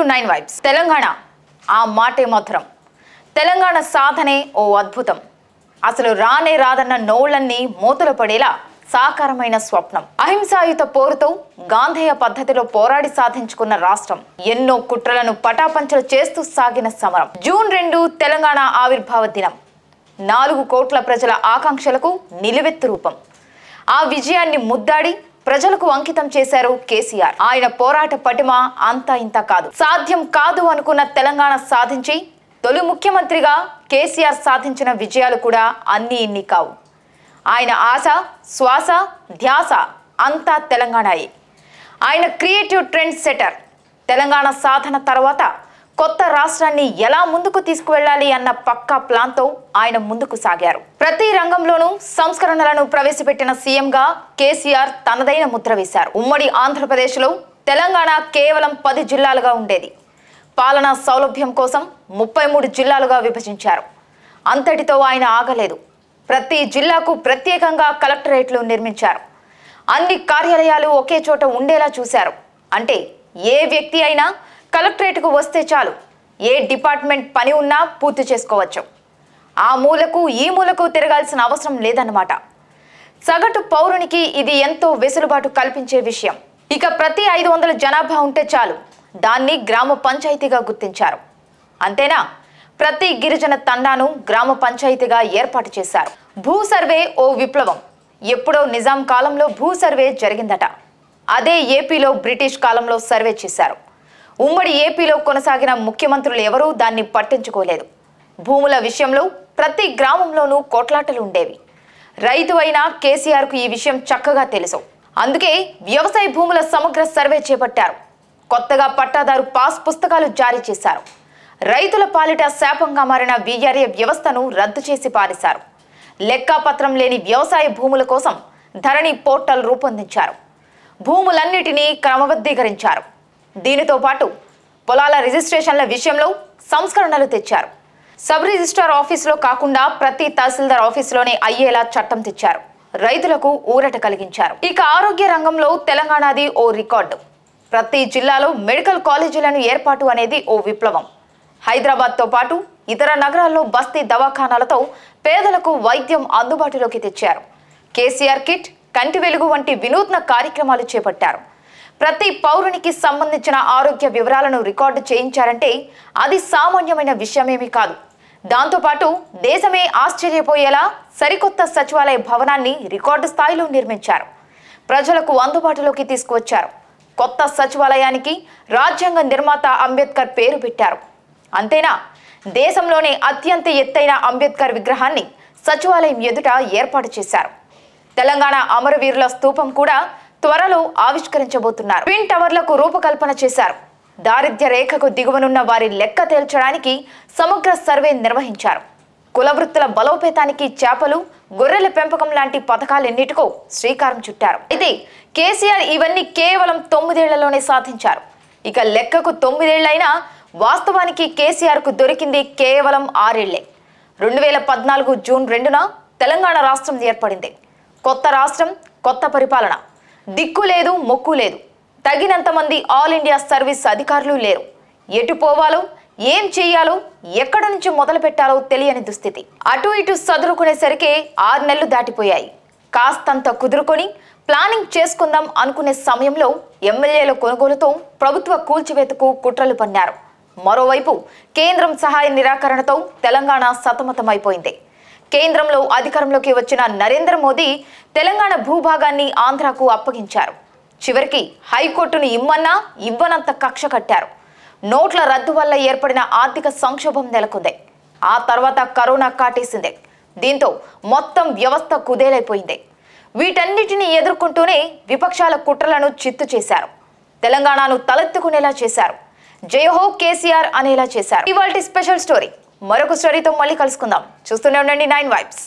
to nine vibes Telangana ఆ మాటే మధురం తెలంగాణ సాధనే ఓ అద్భుతం అసలు రానే రాదన్న నోళ్లన్నీ మూతలు పడేలా సాకారమైన స్వప్నం అహింసాయుత పోరుతో గాంధేయ పద్ధతిలో పోరాడి సాధించుకున్న రాష్ట్రం ఎన్నో కుట్రలను పటాపంచలు చేస్తూ సాగిన సమరం జూన్ రెండు తెలంగాణ ఆవిర్భావ దినం నాలుగు కోట్ల ప్రజల ఆకాంక్షలకు నిలువెత్తు రూపం ఆ విజయాన్ని ముద్దాడి ప్రజలకు అంకితం చేశారు కేసీఆర్ ఆయన పోరాట పటిమ అంతా ఇంత కాదు సాధ్యం కాదు అనుకున్న తెలంగాణ సాధించి తొలి ముఖ్యమంత్రిగా కేసీఆర్ సాధించిన విజయాలు కూడా అన్ని ఇన్ని కావు ఆయన ఆశ శ్వాస ధ్యాస అంతా తెలంగాణయే ఆయన క్రియేటివ్ ట్రెండ్ సెటర్ తెలంగాణ సాధన తర్వాత కొత్త రాష్ట్రాన్ని ఎలా ముందుకు తీసుకువెళ్లాలి అన్న పక్కా ప్లాన్తో ఆయన ముందుకు సాగారు ప్రతి రంగంలోనూ సంస్కరణలను ప్రవేశపెట్టిన సీఎంగా కేసీఆర్ తనదైన ముద్ర వేశారు ఉమ్మడి ఆంధ్రప్రదేశ్లో తెలంగాణ కేవలం పది జిల్లాలుగా ఉండేది పాలనా సౌలభ్యం కోసం ముప్పై మూడు జిల్లాలుగా విభజించారు అంతటితో ఆయన ఆగలేదు ప్రతి జిల్లాకు ప్రత్యేకంగా కలెక్టరేట్లు నిర్మించారు అన్ని కార్యాలయాలు ఒకే చోట ఉండేలా చూశారు అంటే ఏ వ్యక్తి అయినా కలెక్టరేట్కు వస్తే చాలు ఏ డిపార్ట్మెంట్ పని ఉన్నా పూర్తి చేసుకోవచ్చు ఆ మూలకు ఈ మూలకు తిరగాల్సిన అవసరం లేదన్నమాట సగటు పౌరునికి ఇది ఎంతో వెసులుబాటు కల్పించే విషయం ఇక ప్రతి ఐదు వందల జనాభా ఉంటే చాలు దాన్ని గ్రామ పంచాయతీగా గుర్తించారు అంతేనా ప్రతి గిరిజన తండాను గ్రామ పంచాయతీగా ఏర్పాటు చేశారు భూ సర్వే ఓ విప్లవం ఎప్పుడో నిజాం కాలంలో భూ సర్వే జరిగిందట అదే ఏపీలో బ్రిటిష్ కాలంలో సర్వే చేశారు ఉమ్మడి ఏపీలో కొనసాగిన ముఖ్యమంత్రులు ఎవరూ దాన్ని పట్టించుకోలేదు భూముల విషయంలో ప్రతి గ్రామంలోనూ కోట్లాటలు ఉండేవి రైతు అయినా కేసీఆర్కు ఈ విషయం చక్కగా తెలుసు అందుకే వ్యవసాయ భూముల సమగ్ర సర్వే చేపట్టారు కొత్తగా పట్టాదారు పాస్ పుస్తకాలు జారీ చేశారు రైతుల పాలిట శాపంగా మారిన వీఆర్ఏ వ్యవస్థను రద్దు చేసి పారేశారు లెక్కాపత్రం లేని వ్యవసాయ భూముల కోసం ధరణి పోర్టల్ రూపొందించారు భూములన్నిటినీ క్రమబద్ధీకరించారు దీనితో పాటు పొలాల రిజిస్ట్రేషన్ల విషయంలో సంస్కరణలు తెచ్చారు సబ్ రిజిస్ట్రార్ ఆఫీసులో కాకుండా ప్రతి తహసీల్దార్ ఆఫీసులోనే అయ్యేలా చట్టం తెచ్చారు రైతులకు ఊరట కలిగించారు ఇక ఆరోగ్య రంగంలో తెలంగాణది ఓ రికార్డు ప్రతి జిల్లాలో మెడికల్ కాలేజీలను ఏర్పాటు అనేది ఓ విప్లవం హైదరాబాద్తో పాటు ఇతర నగరాల్లో బస్తీ దవాఖానాలతో పేదలకు వైద్యం అందుబాటులోకి తెచ్చారు కేసీఆర్ కిట్ కంటి వెలుగు వంటి వినూత్న కార్యక్రమాలు చేపట్టారు ప్రతి పౌరునికి సంబంధించిన ఆరోగ్య వివరాలను రికార్డు చేయించారంటే అది సామాన్యమైన విషయమేమీ కాదు దాంతోపాటు దేశమే ఆశ్చర్యపోయేలా సరికొత్త సచివాలయ భవనాన్ని రికార్డు స్థాయిలో నిర్మించారు ప్రజలకు అందుబాటులోకి తీసుకువచ్చారు కొత్త సచివాలయానికి రాజ్యాంగ నిర్మాత అంబేద్కర్ పేరు పెట్టారు అంతేనా దేశంలోనే అత్యంత ఎత్తైన అంబేద్కర్ విగ్రహాన్ని సచివాలయం ఎదుట ఏర్పాటు చేశారు తెలంగాణ అమరవీరుల స్థూపం కూడా త్వరలో ఆవిష్కరించబోతున్నారు ట్విన్ టవర్లకు రూపకల్పన చేశారు దారిద్ర్య రేఖకు దిగువనున్న వారి లెక్క తేల్చడానికి సమగ్ర సర్వే నిర్వహించారు కులవృత్తుల బలోపేతానికి చేపలు గొర్రెల పెంపకం లాంటి పథకాలన్నిటికో శ్రీకారం చుట్టారు ఇది కేసీఆర్ ఇవన్నీ కేవలం తొమ్మిదేళ్లలోనే సాధించారు ఇక లెక్కకు తొమ్మిదేళ్లైనా వాస్తవానికి కేసీఆర్కు దొరికింది కేవలం ఆరేళ్లే రెండు వేల పద్నాలుగు జూన్ రెండున తెలంగాణ రాష్ట్రం ఏర్పడింది కొత్త రాష్ట్రం కొత్త పరిపాలన దిక్కు లేదు మొక్కు లేదు తగినంత మంది ఆల్ ఇండియా సర్వీస్ అధికారులు లేరు ఎటు పోవాలో ఏం చేయాలో ఎక్కడ నుంచి మొదలు పెట్టాలో తెలియని దుస్థితి అటు ఇటు సదురుకునేసరికి ఆరు నెలలు దాటిపోయాయి కాస్తంత కుదురుకొని ప్లానింగ్ చేసుకుందాం అనుకునే సమయంలో ఎమ్మెల్యేల కొనుగోలుతో ప్రభుత్వ కూల్చివేతకు కుట్రలు పన్నారు మరోవైపు కేంద్రం సహాయ నిరాకరణతో తెలంగాణ సతమతమైపోయింది కేంద్రంలో అధికారంలోకి వచ్చిన నరేంద్ర మోదీ తెలంగాణ భూభాగాన్ని ఆంధ్రాకు అప్పగించారు చివరికి హైకోర్టును ఇమ్మన్నా ఇవ్వనంత కక్ష కట్టారు నోట్ల రద్దు వల్ల ఏర్పడిన ఆర్థిక సంక్షోభం నెలకొంది ఆ తర్వాత కరోనా కాటేసింది దీంతో మొత్తం వ్యవస్థ కుదేలైపోయింది వీటన్నిటిని ఎదుర్కొంటూనే విపక్షాల కుట్రలను చిత్తు చేశారు తెలంగాణను తలెత్తుకునేలా చేశారు జయహో కేసీఆర్ అనేలా చేశారు ఇవాళ స్పెషల్ స్టోరీ మరొక స్టోరీతో మళ్ళీ కలుసుకుందాం చూస్తూనే ఉండండి నైన్ వైబ్స్